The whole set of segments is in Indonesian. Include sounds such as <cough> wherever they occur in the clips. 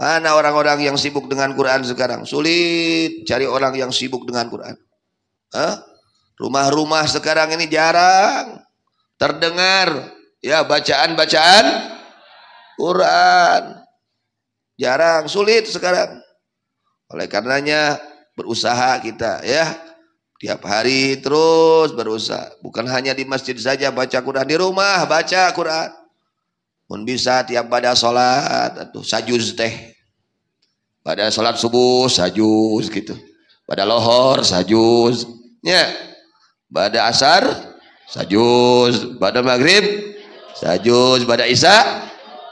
Mana orang-orang yang sibuk dengan Quran sekarang? Sulit cari orang yang sibuk dengan Quran. Rumah-rumah sekarang ini jarang terdengar ya bacaan-bacaan Quran. Jarang, sulit sekarang. Oleh karenanya berusaha kita ya tiap hari terus berusaha. Bukan hanya di masjid saja baca Quran, di rumah baca Quran. Pun bisa tiap pada sholat atau sajuz teh pada sholat subuh sajus gitu pada lohor sajus ya pada asar sajus, pada maghrib sajus, pada isya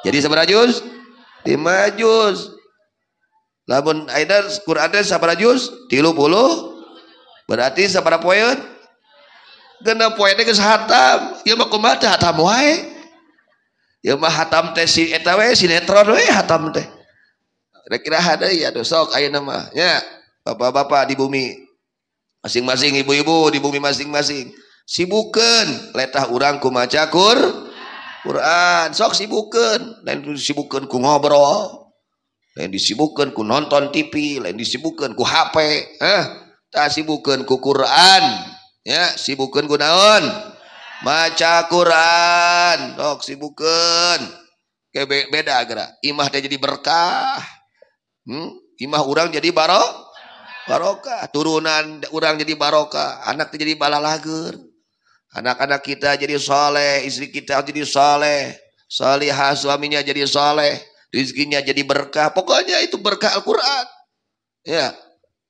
jadi sabar juz lima juz lamun aida Quran teh sabara juz puluh berarti sabar poin kena poinnya ke sehatam ya mah kumaha hatam wae ya mah hatam teh si etawe sinetron wae hatam teh Kira-kira ada ya sok ayo nama. Ya, bapak-bapak di bumi. Masing-masing ibu-ibu di bumi masing-masing. Sibukan. Letah orang macakur. Quran. Sok sibukan. Lain disibukan ku ngobrol. Lain disibukan ku nonton TV. Lain disibukan ku HP. Eh, tak sibukan ku Quran. Ya, sibukan ku naon. Maca Quran. Sok sibukan. kayak beda gerak. Imah jadi berkah. Hmm? Imah orang jadi barok, barokah. Turunan orang jadi barokah. Anak jadi balalager. Anak-anak kita jadi soleh. Istri kita jadi soleh. Salihah suaminya jadi soleh. Rizkinya jadi berkah. Pokoknya itu berkah Al-Quran. Ya.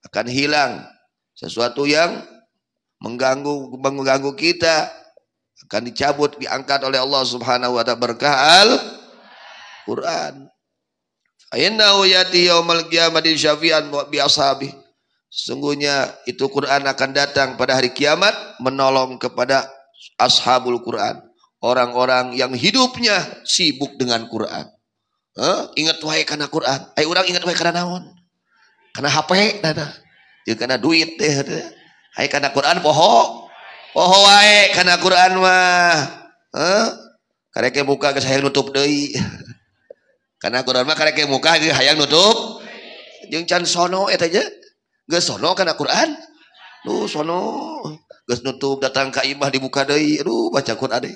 Akan hilang. Sesuatu yang mengganggu mengganggu kita. Akan dicabut, diangkat oleh Allah subhanahu wa ta'ala. Berkah Al-Quran. Innahu yati yaumal qiyamati syafi'an bi ashabi. Sungguhnya itu Quran akan datang pada hari kiamat menolong kepada ashabul Quran. Orang-orang yang hidupnya sibuk dengan Quran. Huh? Ingat wae karena Quran. Ayo orang ingat wae karena naon. Karena HP dada. Ya karena duit deh. Hai karena Quran poho. Poho wae karena Quran mah. Huh? Karena buka ke saya nutup deui. <laughs> karena Quran mah karek muka ge hayang nutup jeung can sono eta ge geus sono karena Quran lu sono geus nutup datang ka imah dibuka deui aduh baca Quran deui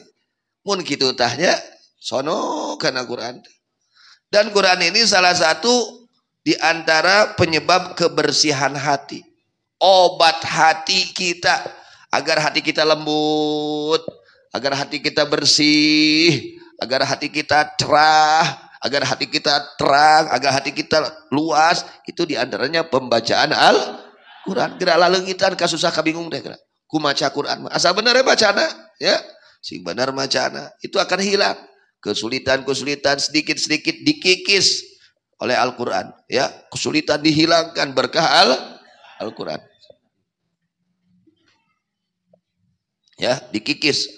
mun kitu tah nya sono karena Quran dan Quran ini salah satu di antara penyebab kebersihan hati obat hati kita agar hati kita lembut agar hati kita bersih agar hati kita cerah agar hati kita terang, agar hati kita luas, itu diantaranya pembacaan Al-Quran. Gerak lalengitan, kasusah kabingung deh. Gerak. maca Quran. Asal benar ya bacana. Ya. Si benar macana. Itu akan hilang. Kesulitan-kesulitan sedikit-sedikit dikikis oleh Al-Quran. Ya. Kesulitan dihilangkan berkah Al- Al-Quran. Ya, dikikis.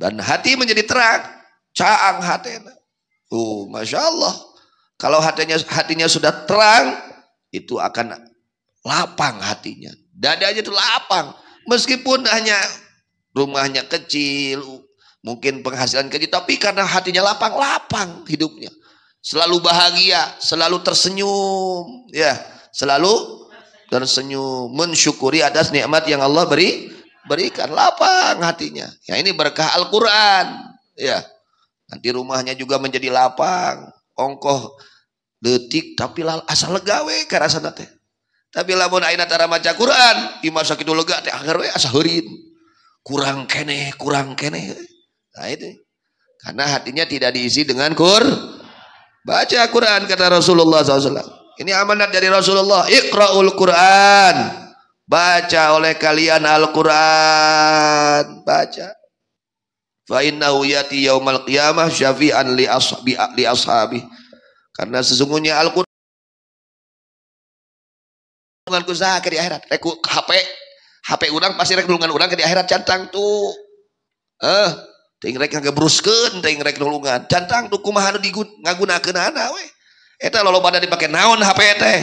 Dan hati menjadi terang. Caang hatena Oh, masya Allah. Kalau hatinya hatinya sudah terang, itu akan lapang hatinya. Dadanya itu lapang. Meskipun hanya rumahnya kecil, mungkin penghasilan kecil, tapi karena hatinya lapang, lapang hidupnya. Selalu bahagia, selalu tersenyum, ya, selalu tersenyum, mensyukuri atas nikmat yang Allah beri berikan lapang hatinya. Ya ini berkah Al-Qur'an, ya. Nanti rumahnya juga menjadi lapang, ongkoh detik tapi lal asal legawe karasana nate, Tapi lamun aina tara maca Quran, di masa kitu lega teh anger we asa heurin. Kurang kene, kurang kene. Nah itu. Karena hatinya tidak diisi dengan kur. Baca Quran kata Rasulullah SAW. Ini amanat dari Rasulullah. Iqra'ul Quran. Baca oleh kalian Al-Quran. Baca fa innahu yati yaumal qiyamah syafi'an li ashabi li ashabi karena sesungguhnya Al-Qur'an nulunganku ke di akhirat rek eh, HP HP urang pasti rek nulungan urang ke di akhirat cantang tuh eh ting rek ngebruskeun ting rek nulungan cantang tuh kumaha anu digun ngagunakeunana we eta eh, loloba badan dipake naon HP teh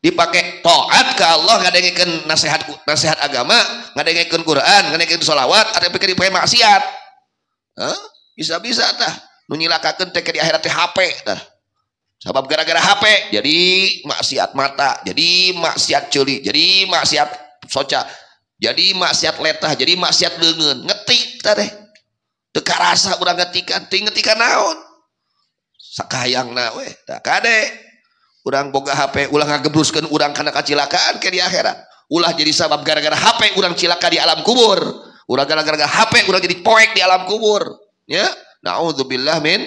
dipake taat ke Allah ngadengekeun nasihat nasihat agama ngadengekeun Quran ngadengekeun sholawat ada pikir dipake maksiat Hah? Bisa-bisa tah. Nunyilakakan teh di akhirat teh HP tah. Sebab gara-gara HP jadi maksiat mata, jadi maksiat celi, jadi maksiat soca, jadi maksiat letah, jadi maksiat lengan. Ngetik tah deh. Teka rasa urang ngetikan, ting ngetikan naon. Sakayang na weh. tah kade. Urang boga HP ulah ngagebruskeun urang kana kacilakaan ke di akhirat. Ulah jadi sabab gara-gara HP urang cilaka di alam kubur. Urang gara-gara HP urang jadi poek di alam kubur. Ya. Nauzubillah min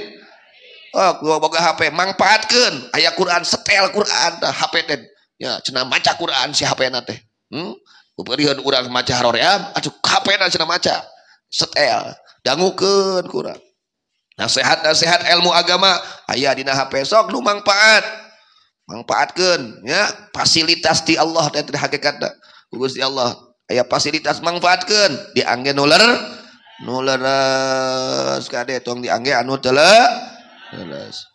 Oh, gua boga HP manfaatkan ayat Quran setel Quran dah HP teh ya cina maca Quran si HP na teh hmm? Kuperihan urang maca haroream ya. aduh HP na cina maca setel dangukeun Quran nasehat-nasehat ilmu agama ayah dina HP sok nu manfaat manfaatkan ya fasilitas di Allah dan hakikatnya gugus di Allah aya fasilitas manfaatkan diangge noler nuler kade tong diangge anu tele teles